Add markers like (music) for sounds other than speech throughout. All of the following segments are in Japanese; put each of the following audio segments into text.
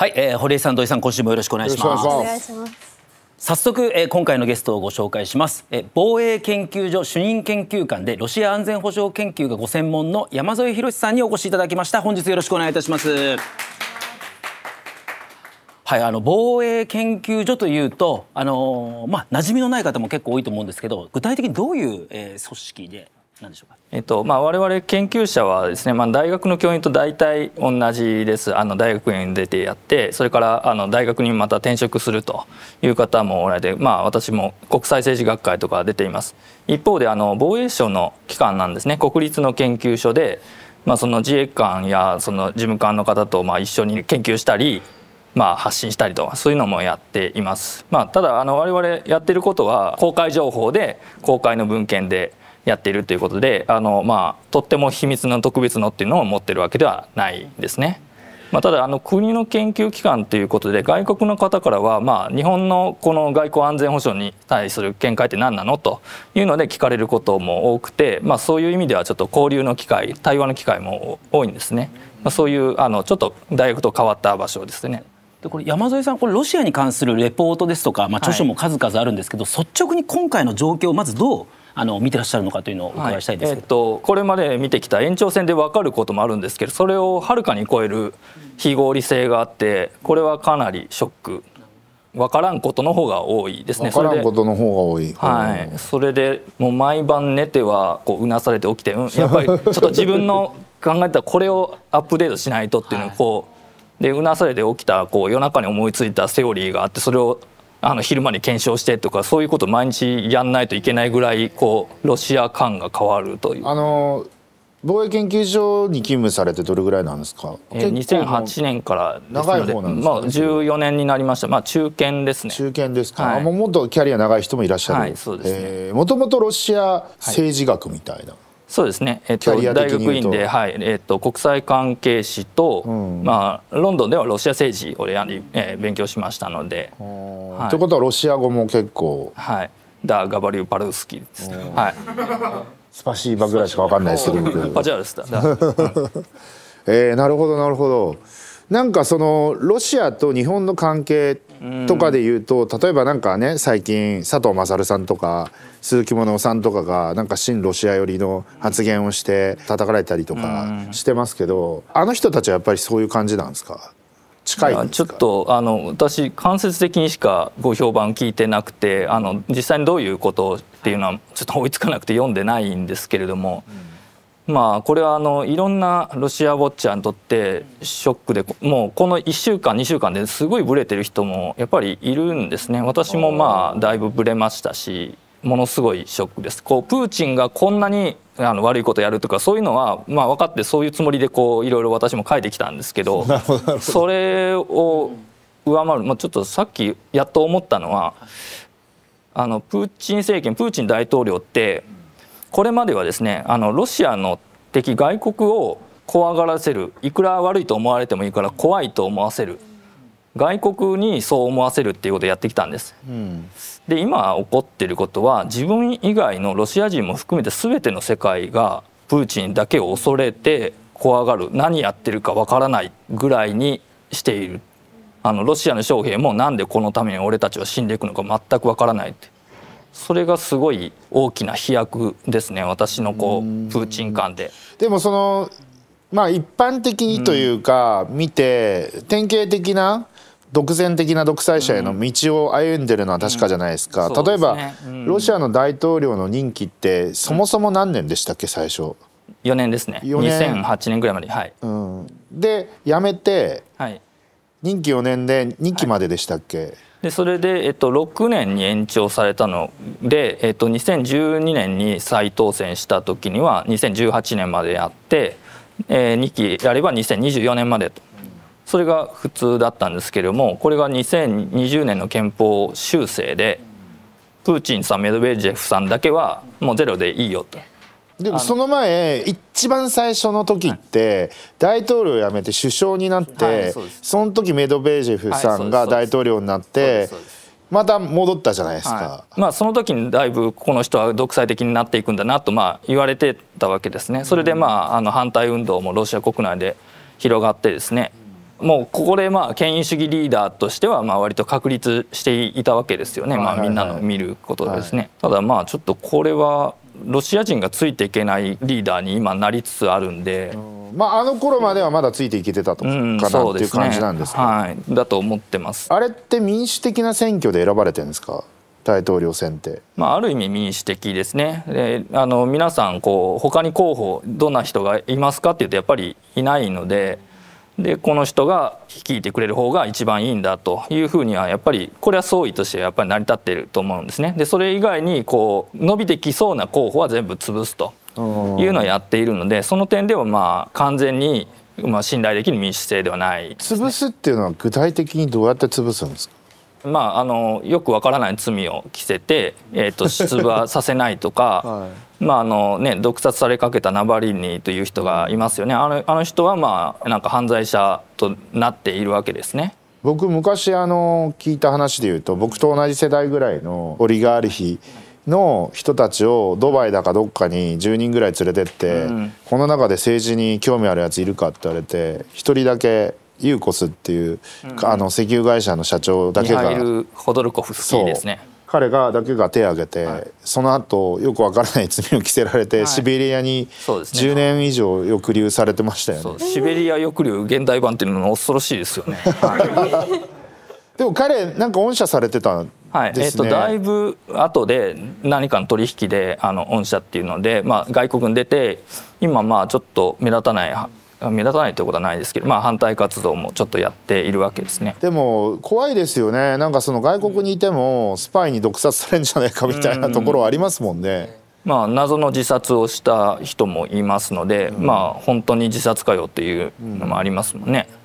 はい、えー、堀江さん土井さん今週もよろしくお願いしますお願いします早速、えー、今回のゲストをご紹介します、えー、防衛研究所主任研究官でロシア安全保障研究がご専門の山添博さんにお越しいただきました本日よろしくお願いいたしますはい、あの防衛研究所というと、あのー、まあ、馴染みのない方も結構多いと思うんですけど具体的にどういう、えー、組織で何でしょうか、えっとまあ、我々研究者はですね、まあ、大学の教員と大体同じですあの大学院出てやってそれからあの大学にまた転職するという方もおられて、まあ、私も国際政治学会とか出ています一方であの防衛省の機関なんですね国立の研究所で、まあ、その自衛官やその事務官の方とまあ一緒に研究したりまあ、発信したりとそういうのもやっています、まあ、ただあの我々やってることは公開情報で公開の文献でやっているということであの、まあ、とっても秘密の特別のっていうのを持ってるわけではないですね。まあ、ただあの国の研究機関ということで外国の方からはまあ日本のこの外交安全保障に対する見解って何なのというので聞かれることも多くてまあそういう意味ではちょっと交流の機会対話の機会も多いんですね、まあ、そういうあのちょっと大学と変わった場所ですね。でこれ山添さんこれロシアに関するレポートですとか、まあ、著書も数々あるんですけど、はい、率直に今回の状況をまずどうあの見てらっしゃるのかというのをお伺いしたいです、はい、えっと、これまで見てきた延長戦で分かることもあるんですけどそれをはるかに超える非合理性があってこれはかなりショック分からんことの方が多いですね分からんことの方が多いはいそれでもう毎晩寝てはこううなされて起きて、うん、やっぱり (laughs) ちょっと自分の考えたこれをアップデートしないとっていうのをこう、はい、でうなされて起きたこう夜中に思いついたセオリーがあってそれをあの昼間に検証してとかそういうことを毎日やんないといけないぐらいこうロシア感が変わるという。あの防衛研究所に勤務されてどれぐらいなんですか。えー、2008年から長い方なんです、ね、まあ14年になりました。まあ中堅ですね。中堅ですか。はい、もうもっとキャリア長い人もいらっしゃる。はい、そうですもともとロシア政治学みたいな。はいそうですね、えっと、大学院で、はいえっと、国際関係史と、うん、まあ、ロンドンではロシア政治をやえー、勉強しましたので。はい、ということはロシア語も結構。はい、ダガバリュー・パルスキーですね。はい、スパシーバぐらいしか分かんないですけど。ジャルスだ。(laughs) えなるほどなるほど。なんかそのロシアと日本の関係とかで言うと、例えばなんかね最近佐藤勝さんとか鈴木物さんとかがなんか親ロシア寄りの発言をして叩かれたりとかしてますけど、あの人たちはやっぱりそういう感じなんですか近いちょっとあの私間接的にしかご評判聞いてなくてあの実際にどういうことっていうのはちょっと追いつかなくて読んでないんですけれども。うんまあこれはあのいろんなロシアウォッチャーにとってショックでもうこの1週間2週間ですごいブレてる人もやっぱりいるんですね私もまあだいぶブレましたしものすごいショックですこうプーチンがこんなにあの悪いことやるとかそういうのはまあ分かってそういうつもりでこういろいろ私も書いてきたんですけど (laughs) それを上回る、まあ、ちょっとさっきやっと思ったのはあのプーチン政権プーチン大統領って、これまではですねあのロシアの敵外国を怖がらせるいくら悪いと思われてもいいから怖いと思わせる外国にそう思わせるっていうことをやってきたんです。うん、で今起こってることは自分以外のロシア人も含めて全ての世界がプーチンだけを恐れて怖がる何やってるかわからないぐらいにしているあのロシアの将兵もなんでこのために俺たちは死んでいくのか全くわからないってそれがすごい大きな飛躍ですね私のこうプーチン観で。でもそのまあ一般的にというか、見て典型的な独善的な独裁者への道を歩んでるのは確かじゃないですか、例えば、ロシアの大統領の任期ってそもそも何年でしたっけ最初4年ですね年2008年ぐらいまではい、で辞めて、はい、任期4年で2期まででしたっけ、はいでそれで、えっと、6年に延長されたので、えっと、2012年に再当選した時には2018年までやって、えー、2期やれば2024年までとそれが普通だったんですけれどもこれが2020年の憲法修正でプーチンさんメドベージェフさんだけはもうゼロでいいよと。でもその前一番最初の時って大統領を辞めて首相になって、はい、そその時メドベージェフさんが大統領になって。また戻ったじゃないですか、はい、まあ、その時にだいぶこの人は独裁的になっていくんだなとまあ言われてたわけですねそれでまああの反対運動もロシア国内で広がってですねもうここでまあ権威主義リーダーとしてはまあ割と確立していたわけですよね、まあ、みんなの見ることですね、ただまあちょっとこれはロシア人がついていけないリーダーに今なりつつあるんで、うん、まあ、あの頃まではまだついていけてたとかなっていう感じなんですか、うんね、はい、だと思ってますあれって民主的な選挙で選ばれてるんですか大統領選って、まあ、ある意味民主的ですねであの皆さんこう他に候補どんな人がいますかっていうとやっぱりいないので。でこの人が率いてくれる方が一番いいんだというふうにはやっぱりこれは総意としてやっぱり成り立っていると思うんですね。でそれ以外にこう伸びてきそうな候補は全部潰すというのをやっているのでその点ではまあ完全にまあ信頼できる民主制ではない、ね、潰すっていうのは具体的にどうやって潰すんですかまあ、あのよくわからない罪を着せて、えーと、出馬させないとか、(laughs) まああのね、毒殺されかけたナバリニという人がいますよねあのあの人は、まあ、なんか犯罪者となっているわけですね。僕昔あの聞いた話でいうと僕と同じ世代ぐらいのオリガールヒの人たちをドバイだかどっかに10人ぐらい連れてって、うん、この中で政治に興味あるやついるかって言われて一人だけユーコスっていう、うん、あの石油会社の社長だけが。ミハイル・ホドルコフスキですね。彼がだけが手を挙げて、はい、その後よくわからない罪を着せられて、はい、シベリアに10年以上抑留されてましたよね、ね、シベリア抑留現代版っていうのは恐ろしいですよね (laughs) はい、でも彼なんか恩赦されてたんはいえーと、だいぶ後で何かの取引であの恩赦っていうので、まあ、外国に出て今まあちょっと目立たない目立たないということはないですけど、まあ、反対活動もちょっとやっているわけですねでも怖いですよねなんかその外国にいてもスパイに毒殺されるんじゃないかみたいなところはありますもんね。うんまあ、謎の自殺をした人もいますので、うん、まあ、本当に自殺かよっていうのもありますもんね。うん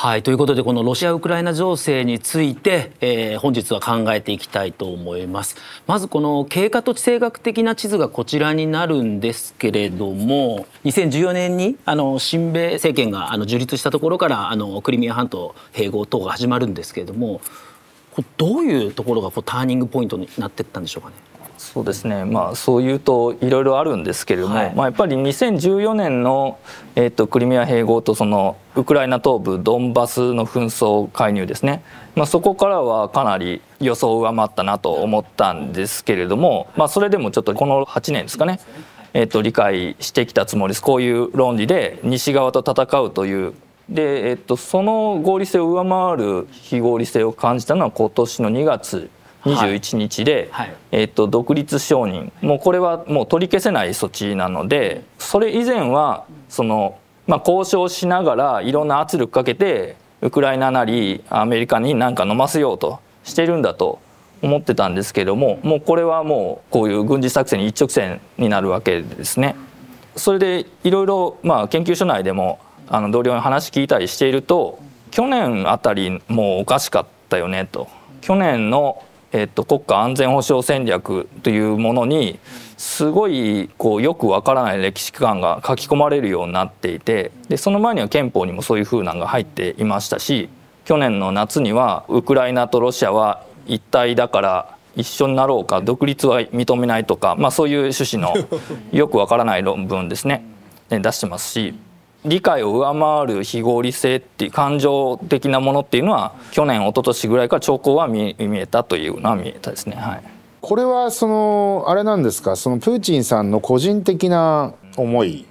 はいということでこのロシア・ウクライナ情勢について、えー、本日は考えていきたいと思いますまずこの経過と地政学的な地図がこちらになるんですけれども2014年にあの親米政権があの樹立したところからあのクリミア半島併合等が始まるんですけれどもどういうところがこうターニングポイントになってったんでしょうかね。そうですね、まあ、そういうといろいろあるんですけれども、はい、まあ、やっぱり2014年の、えーと、クリミア併合とそのウクライナ東部ドンバスの紛争介入ですね、まあ、そこからはかなり予想を上回ったなと思ったんですけれども、まあ、それでもちょっとこの8年ですかね、えーと、理解してきたつもりですこういう論理で西側と戦うというで、えっとその合理性を上回る非合理性を感じたのは今年の2月21日で、はいはい、えと、独立承認もうこれはもう取り消せない措置なのでそれ以前はその、まあ、交渉しながらいろんな圧力かけてウクライナなりアメリカに何か飲ませようとしてるんだと思ってたんですけどももうこれはもうこういう軍事作戦に一直線になるわけですね。それでいろいろ研究所内でもあの同僚に話聞いたりしていると去年あたりもうおかしかったよねと去年のえっと、国家安全保障戦略というものにすごいこうよくわからない歴史観が書き込まれるようになっていてでその前には憲法にもそういう風なのが入っていましたし去年の夏にはウクライナとロシアは一体だから一緒になろうか独立は認めないとか、まあ、そういう趣旨のよくわからない論文ですね出してますし。理解を上回る非合理性っていう感情的なものっていうのは去年一昨年ぐらいから兆候は見えたというのは見えたですね。はい、これはそのあれなんですかそのプーチンさんの個人的な思い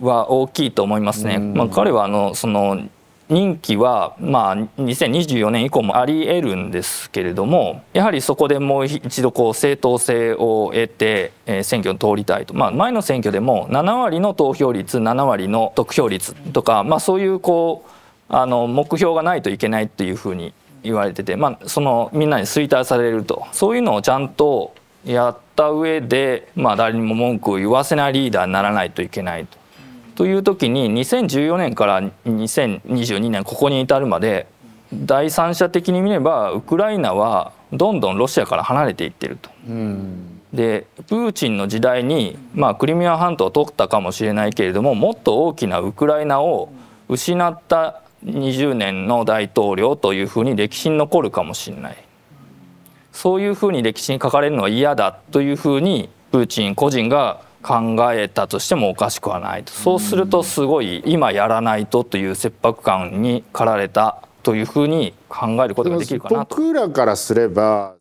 は大きいと思いますね。まあ、彼はあのその任期はまあ2024年以降もあり得るんですけれどもやはりそこでもう一度こう正当性を得て選挙を通りたいと、まあ、前の選挙でも7割の投票率7割の得票率とか、まあ、そういうこうあの目標がないといけないというふうに言われてて、まあ、そのみんなに衰退されるとそういうのをちゃんとやった上で、まあ、誰にも文句を言わせないリーダーにならないといけないと。という時に2014年から2022年ここに至るまで第三者的に見ればウクライナはどんどんロシアから離れていってると。でプーチンの時代に、まあ、クリミア半島を取ったかもしれないけれどももっと大きなウクライナを失った20年の大統領というふうに歴史に残るかもしれないそういうふうに歴史に書かれるのは嫌だというふうにプーチン個人が考えたとしてもおかしくはないとそうするとすごい今やらないとという切迫感に駆られたというふうに考えることができるかなと。僕らからすれば